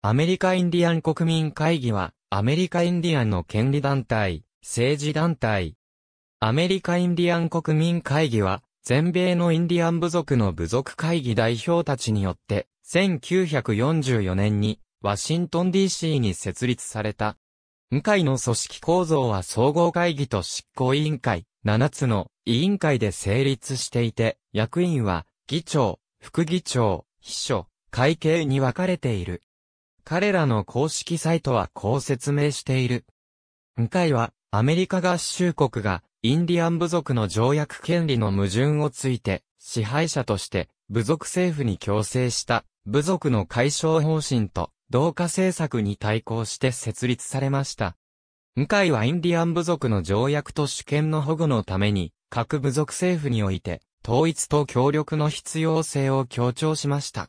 アメリカインディアン国民会議は、アメリカインディアンの権利団体、政治団体。アメリカインディアン国民会議は、全米のインディアン部族の部族会議代表たちによって、1944年に、ワシントン DC に設立された。向会の組織構造は総合会議と執行委員会、7つの委員会で成立していて、役員は、議長、副議長、秘書、会計に分かれている。彼らの公式サイトはこう説明している。向井は、アメリカ合衆国が、インディアン部族の条約権利の矛盾をついて、支配者として、部族政府に強制した、部族の解消方針と、同化政策に対抗して設立されました。向井はインディアン部族の条約と主権の保護のために、各部族政府において、統一と協力の必要性を強調しました。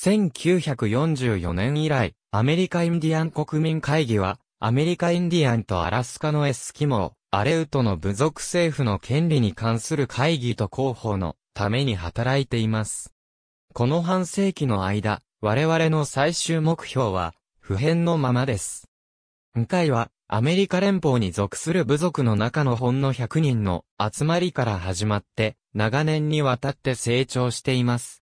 1944年以来、アメリカインディアン国民会議は、アメリカインディアンとアラスカのエスキモー、アレウトの部族政府の権利に関する会議と広報のために働いています。この半世紀の間、我々の最終目標は、普遍のままです。今回は、アメリカ連邦に属する部族の中のほんの100人の集まりから始まって、長年にわたって成長しています。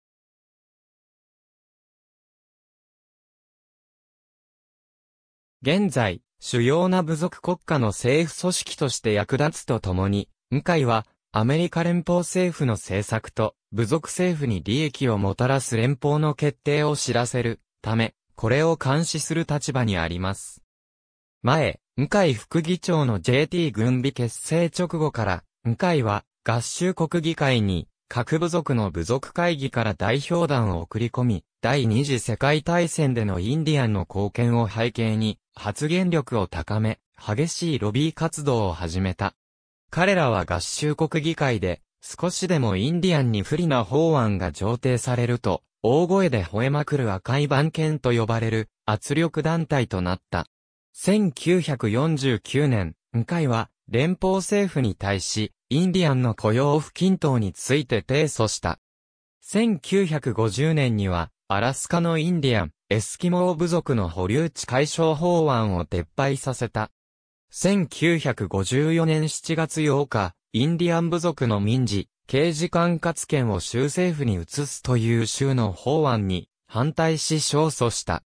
現在、主要な部族国家の政府組織として役立つとともに、向井は、アメリカ連邦政府の政策と、部族政府に利益をもたらす連邦の決定を知らせるため、これを監視する立場にあります。前、向井副議長の JT 軍備結成直後から、向井は合衆国議会に各部族の部族会議から代表団を送り込み、第二次世界大戦でのインディアンの貢献を背景に、発言力を高め、激しいロビー活動を始めた。彼らは合衆国議会で、少しでもインディアンに不利な法案が上呈されると、大声で吠えまくる赤い番犬と呼ばれる圧力団体となった。1949年、向井は連邦政府に対し、インディアンの雇用不均等について提訴した。1950年には、アラスカのインディアン、エスキモー部族の保留地解消法案を撤廃させた。1954年7月8日、インディアン部族の民事、刑事管轄権を州政府に移すという州の法案に反対し勝訴した。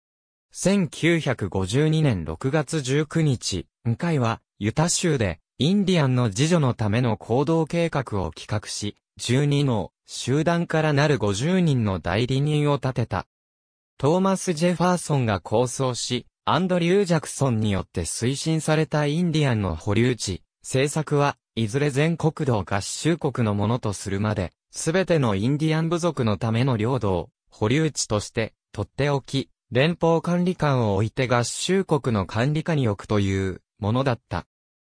1952年6月19日、ン回はユタ州でインディアンの自助のための行動計画を企画し、12の集団からなる50人の代理人を立てた。トーマス・ジェファーソンが構想し、アンドリュー・ジャクソンによって推進されたインディアンの保留地、政策は、いずれ全国道合衆国のものとするまで、すべてのインディアン部族のための領土を、保留地として、取っておき、連邦管理官を置いて合衆国の管理下に置くという、ものだった。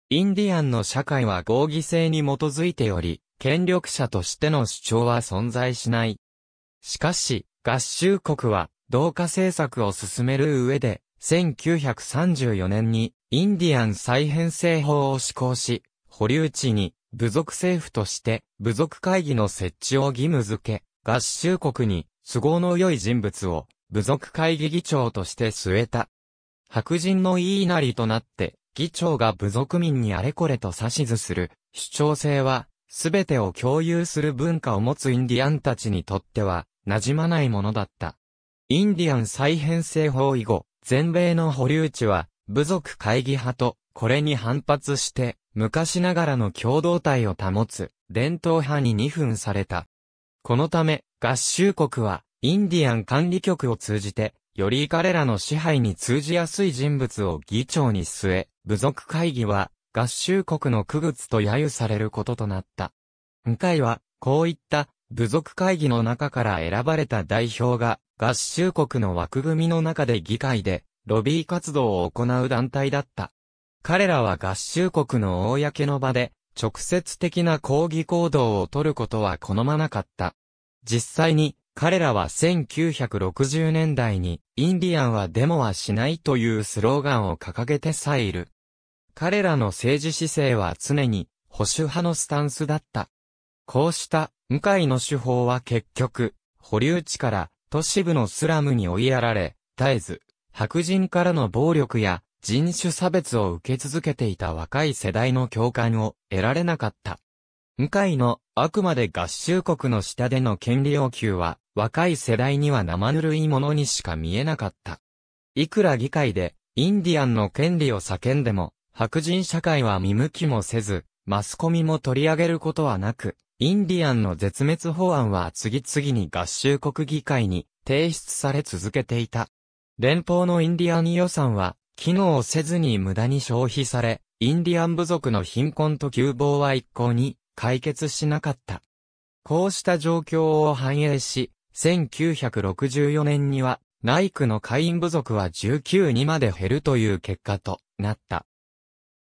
インディアンの社会は合議制に基づいており、権力者としての主張は存在しない。しかし、合衆国は、同化政策を進める上で、1934年に、インディアン再編成法を施行し、保留地に、部族政府として、部族会議の設置を義務づけ、合衆国に、都合の良い人物を、部族会議議長として据えた。白人の言いなりとなって、議長が部族民にあれこれと指図する、主張性は、すべてを共有する文化を持つインディアンたちにとっては、馴染まないものだった。インディアン再編成法以後、全米の保留地は、部族会議派と、これに反発して、昔ながらの共同体を保つ、伝統派に二分された。このため、合衆国は、インディアン管理局を通じて、より彼らの支配に通じやすい人物を議長に据え、部族会議は、合衆国の区別と揶揄されることとなった。2回は、こういった部族会議の中から選ばれた代表が合衆国の枠組みの中で議会でロビー活動を行う団体だった。彼らは合衆国の公の場で直接的な抗議行動を取ることは好まなかった。実際に彼らは1960年代にインディアンはデモはしないというスローガンを掲げてさえいる。彼らの政治姿勢は常に保守派のスタンスだった。こうした向井の手法は結局、保留地から都市部のスラムに追いやられ、絶えず、白人からの暴力や人種差別を受け続けていた若い世代の共感を得られなかった。向井のあくまで合衆国の下での権利要求は若い世代には生ぬるいものにしか見えなかった。いくら議会でインディアンの権利を叫んでも白人社会は見向きもせず、マスコミも取り上げることはなく、インディアンの絶滅法案は次々に合衆国議会に提出され続けていた。連邦のインディアン予算は、機能せずに無駄に消費され、インディアン部族の貧困と窮乏は一向に解決しなかった。こうした状況を反映し、1964年には、内区の会員部族は19にまで減るという結果となった。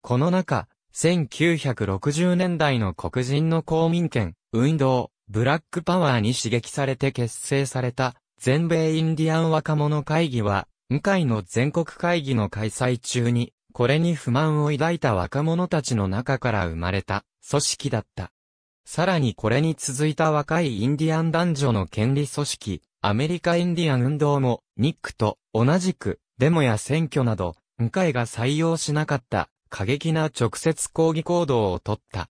この中、1960年代の黒人の公民権、運動、ブラックパワーに刺激されて結成された、全米インディアン若者会議は、向井の全国会議の開催中に、これに不満を抱いた若者たちの中から生まれた、組織だった。さらにこれに続いた若いインディアン男女の権利組織、アメリカインディアン運動も、ニックと同じく、デモや選挙など、向井が採用しなかった過激な直接抗議行動をとった。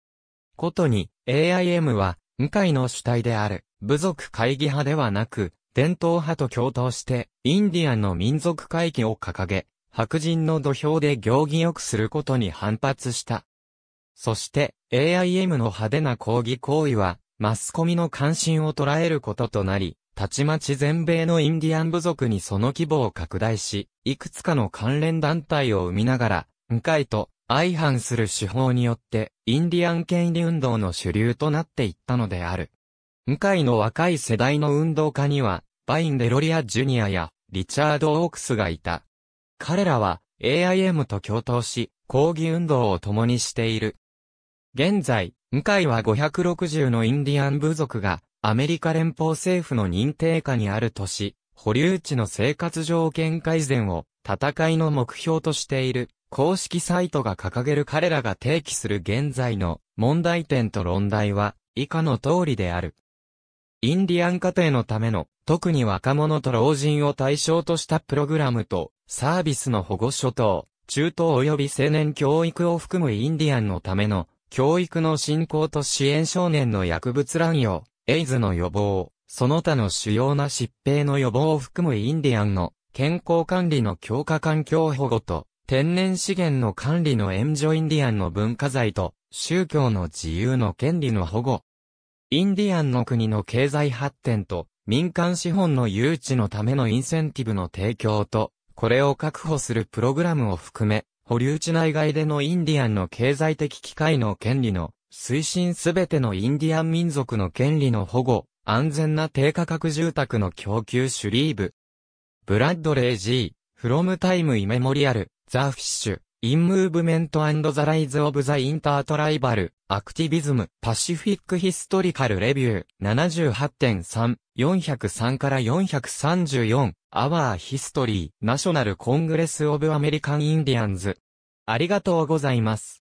ことに、AIM は、無会の主体である、部族会議派ではなく、伝統派と共闘して、インディアンの民族会議を掲げ、白人の土俵で行儀よくすることに反発した。そして、AIM の派手な抗議行為は、マスコミの関心を捉えることとなり、たちまち全米のインディアン部族にその規模を拡大し、いくつかの関連団体を生みながら、無会と相反する手法によって、インディアン権利運動の主流となっていったのである。向井の若い世代の運動家には、バイン・デロリア・ジュニアや、リチャード・オークスがいた。彼らは、AIM と共闘し、抗議運動を共にしている。現在、向井は560のインディアン部族が、アメリカ連邦政府の認定下にある都市、保留地の生活条件改善を、戦いの目標としている。公式サイトが掲げる彼らが提起する現在の問題点と論題は以下の通りである。インディアン家庭のための、特に若者と老人を対象としたプログラムと、サービスの保護諸島、中東及び青年教育を含むインディアンのための、教育の振興と支援少年の薬物乱用、エイズの予防、その他の主要な疾病の予防を含むインディアンの健康管理の強化環境保護と天然資源の管理の援助インディアンの文化財と、宗教の自由の権利の保護。インディアンの国の経済発展と、民間資本の誘致のためのインセンティブの提供と、これを確保するプログラムを含め、保留地内外でのインディアンの経済的機会の権利の推進すべてのインディアン民族の権利の保護、安全な低価格住宅の供給ュリーブ。ブラッドレイ G、フロムタイムイメモリアル、ザ・フィッシュ、イン・ムーブメント・アンド・ザ・ライズ・オブ・ザ・インター・トライバル、アクティビズム、パシフィック・ヒストリカル・レビュー、78.3、403から434、アワー・ヒストリー、ナショナル・コングレス・オブ・アメリカン・インディアンズ。ありがとうございます。